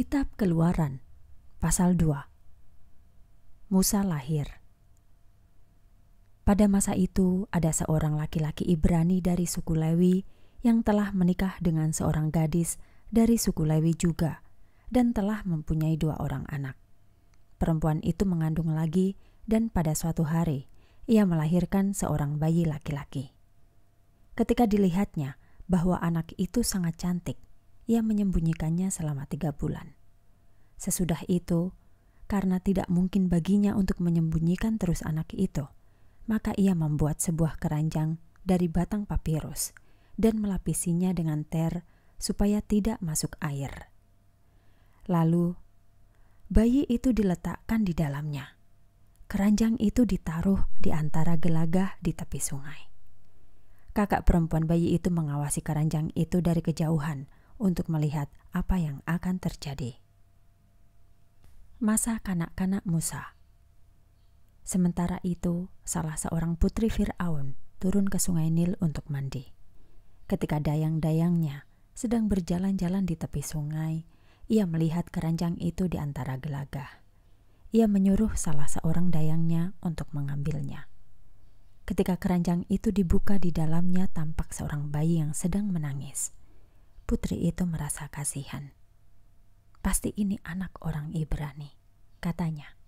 Kitab Keluaran pasal 2 Musa lahir Pada masa itu ada seorang laki-laki Ibrani dari suku Lewi yang telah menikah dengan seorang gadis dari suku Lewi juga dan telah mempunyai dua orang anak. Perempuan itu mengandung lagi dan pada suatu hari ia melahirkan seorang bayi laki-laki. Ketika dilihatnya bahwa anak itu sangat cantik, ia menyembunyikannya selama tiga bulan. Sesudah itu, karena tidak mungkin baginya untuk menyembunyikan terus anak itu, maka ia membuat sebuah keranjang dari batang papirus dan melapisinya dengan ter supaya tidak masuk air. Lalu, bayi itu diletakkan di dalamnya. Keranjang itu ditaruh di antara gelagah di tepi sungai. Kakak perempuan bayi itu mengawasi keranjang itu dari kejauhan untuk melihat apa yang akan terjadi. Masa kanak-kanak Musa. Sementara itu, salah seorang putri Firaun turun ke Sungai Nil untuk mandi. Ketika dayang-dayangnya sedang berjalan-jalan di tepi sungai, ia melihat keranjang itu di antara gelagah. Ia menyuruh salah seorang dayangnya untuk mengambilnya. Ketika keranjang itu dibuka di dalamnya tampak seorang bayi yang sedang menangis. Putri itu merasa kasihan. Pasti ini anak orang Ibrani, katanya.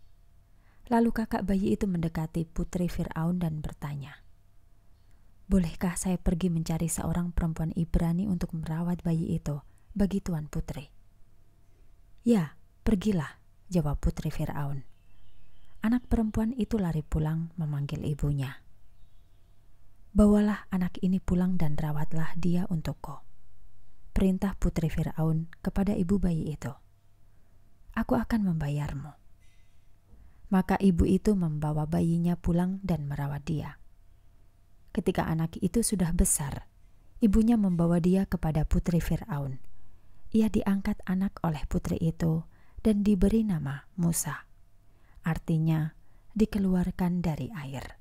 Lalu kakak bayi itu mendekati putri Firaun dan bertanya, "Bolehkah saya pergi mencari seorang perempuan Ibrani untuk merawat bayi itu bagi tuan putri?" "Ya, pergilah," jawab putri Firaun. Anak perempuan itu lari pulang memanggil ibunya. "Bawalah anak ini pulang dan rawatlah dia untukku." perintah putri Firaun kepada ibu bayi itu, "Aku akan membayarmu." Maka ibu itu membawa bayinya pulang dan merawat dia. Ketika anak itu sudah besar, ibunya membawa dia kepada putri Firaun. Ia diangkat anak oleh putri itu dan diberi nama Musa. Artinya, dikeluarkan dari air.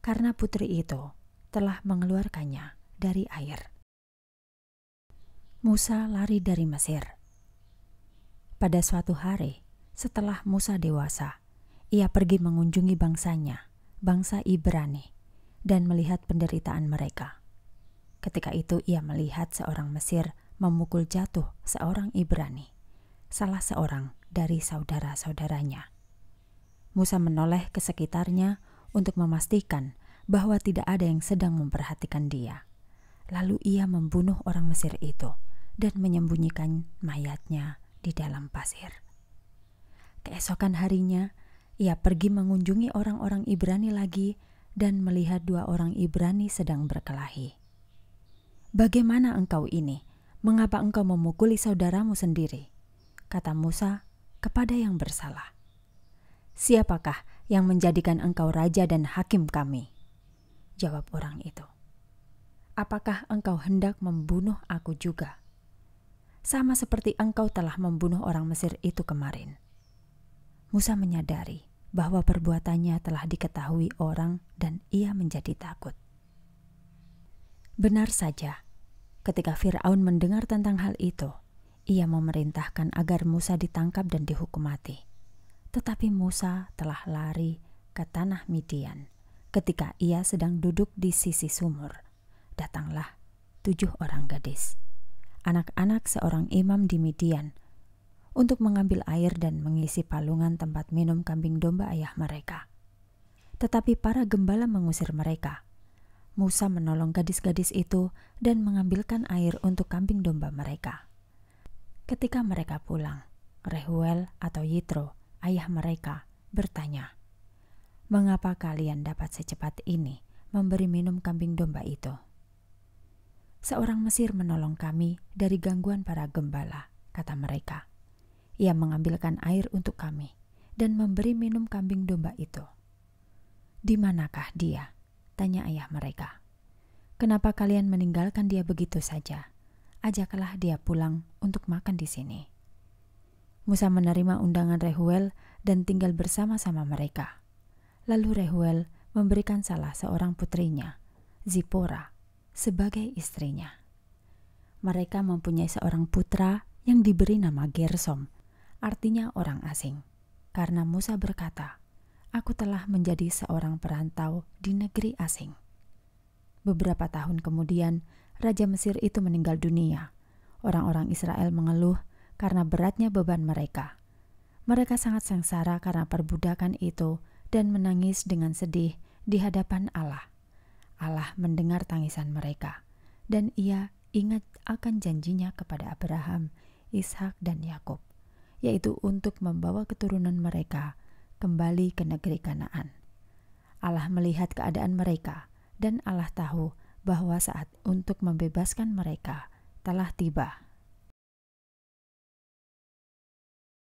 Karena putri itu telah mengeluarkannya dari air. Musa lari dari Mesir. Pada suatu hari, setelah Musa dewasa, ia pergi mengunjungi bangsanya, bangsa Ibrani, dan melihat penderitaan mereka. Ketika itu ia melihat seorang Mesir memukul jatuh seorang Ibrani, salah seorang dari saudara-saudaranya. Musa menoleh ke sekitarnya untuk memastikan bahwa tidak ada yang sedang memperhatikan dia. Lalu ia membunuh orang Mesir itu dan menyembunyikan mayatnya di dalam pasir. Keesokan harinya, ia pergi mengunjungi orang-orang Ibrani lagi dan melihat dua orang Ibrani sedang berkelahi. Bagaimana engkau ini? Mengapa engkau memukuli saudaramu sendiri? Kata Musa kepada yang bersalah. Siapakah yang menjadikan engkau raja dan hakim kami? Jawab orang itu. Apakah engkau hendak membunuh aku juga?' sama seperti engkau telah membunuh orang Mesir itu kemarin. Musa menyadari bahwa perbuatannya telah diketahui orang dan ia menjadi takut. Benar saja, ketika Firaun mendengar tentang hal itu, ia memerintahkan agar Musa ditangkap dan dihukum mati. Tetapi Musa telah lari ke tanah Midian ketika ia sedang duduk di sisi sumur. Datanglah tujuh orang gadis anak-anak seorang imam di Midian untuk mengambil air dan mengisi palungan tempat minum kambing domba ayah mereka. Tetapi para gembala mengusir mereka. Musa menolong gadis-gadis itu dan mengambilkan air untuk kambing domba mereka. Ketika mereka pulang, Rehuel atau Yitro, ayah mereka, bertanya, "Mengapa kalian dapat secepat ini memberi minum kambing domba itu?" seorang Mesir menolong kami dari gangguan para gembala, kata mereka. Ia mengambilkan air untuk kami dan memberi minum kambing domba itu. Di manakah dia? tanya ayah mereka. Kenapa kalian meninggalkan dia begitu saja? Ajaklah dia pulang untuk makan di sini. Musa menerima undangan Rehuel dan tinggal bersama-sama mereka. Lalu Rehuel memberikan salah seorang putrinya, Zipora, sebagai istrinya. Mereka mempunyai seorang putra yang diberi nama Gersom, artinya orang asing. Karena Musa berkata, "Aku telah menjadi seorang perantau di negeri asing." Beberapa tahun kemudian, raja Mesir itu meninggal dunia. Orang-orang Israel mengeluh karena beratnya beban mereka. Mereka sangat sengsara karena perbudakan itu dan menangis dengan sedih di hadapan Allah. Allah mendengar tangisan mereka, dan Ia ingat akan janjinya kepada Abraham, Ishak, dan Yakub, yaitu untuk membawa keturunan mereka kembali ke negeri Kanaan. Allah melihat keadaan mereka, dan Allah tahu bahwa saat untuk membebaskan mereka telah tiba.